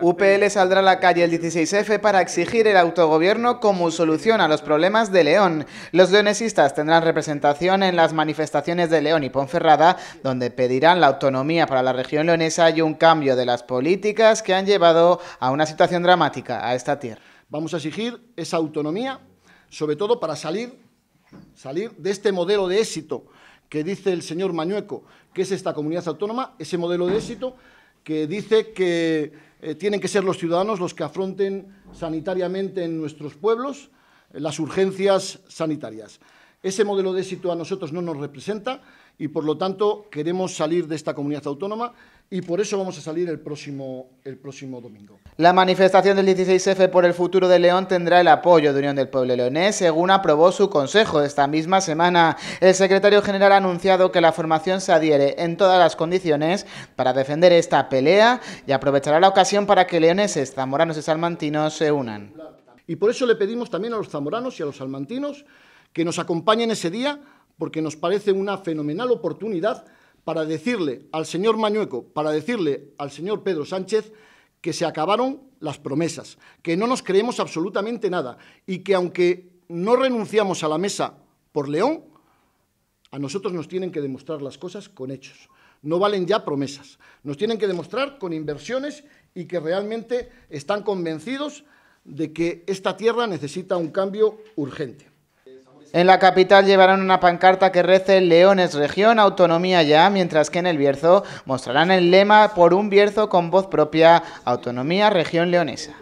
UPL saldrá a la calle el 16F para exigir el autogobierno como solución a los problemas de León. Los leonesistas tendrán representación en las manifestaciones de León y Ponferrada, donde pedirán la autonomía para la región leonesa y un cambio de las políticas que han llevado a una situación dramática a esta tierra. Vamos a exigir esa autonomía, sobre todo para salir, salir de este modelo de éxito que dice el señor Mañueco, que es esta comunidad autónoma, ese modelo de éxito que dice que eh, tienen que ser los ciudadanos los que afronten sanitariamente en nuestros pueblos eh, las urgencias sanitarias. Ese modelo de éxito a nosotros no nos representa y, por lo tanto, queremos salir de esta comunidad autónoma y por eso vamos a salir el próximo, el próximo domingo. La manifestación del 16F por el futuro de León tendrá el apoyo de Unión del Pueblo Leonés, según aprobó su consejo esta misma semana. El secretario general ha anunciado que la formación se adhiere en todas las condiciones para defender esta pelea y aprovechará la ocasión para que leoneses, zamoranos y salmantinos se unan. Y por eso le pedimos también a los zamoranos y a los salmantinos que nos acompañen ese día porque nos parece una fenomenal oportunidad para decirle al señor Mañueco, para decirle al señor Pedro Sánchez que se acabaron las promesas, que no nos creemos absolutamente nada y que aunque no renunciamos a la mesa por León, a nosotros nos tienen que demostrar las cosas con hechos. No valen ya promesas. Nos tienen que demostrar con inversiones y que realmente están convencidos de que esta tierra necesita un cambio urgente. En la capital llevarán una pancarta que rece Leones Región Autonomía ya, mientras que en el Bierzo mostrarán el lema por un Bierzo con voz propia Autonomía Región Leonesa.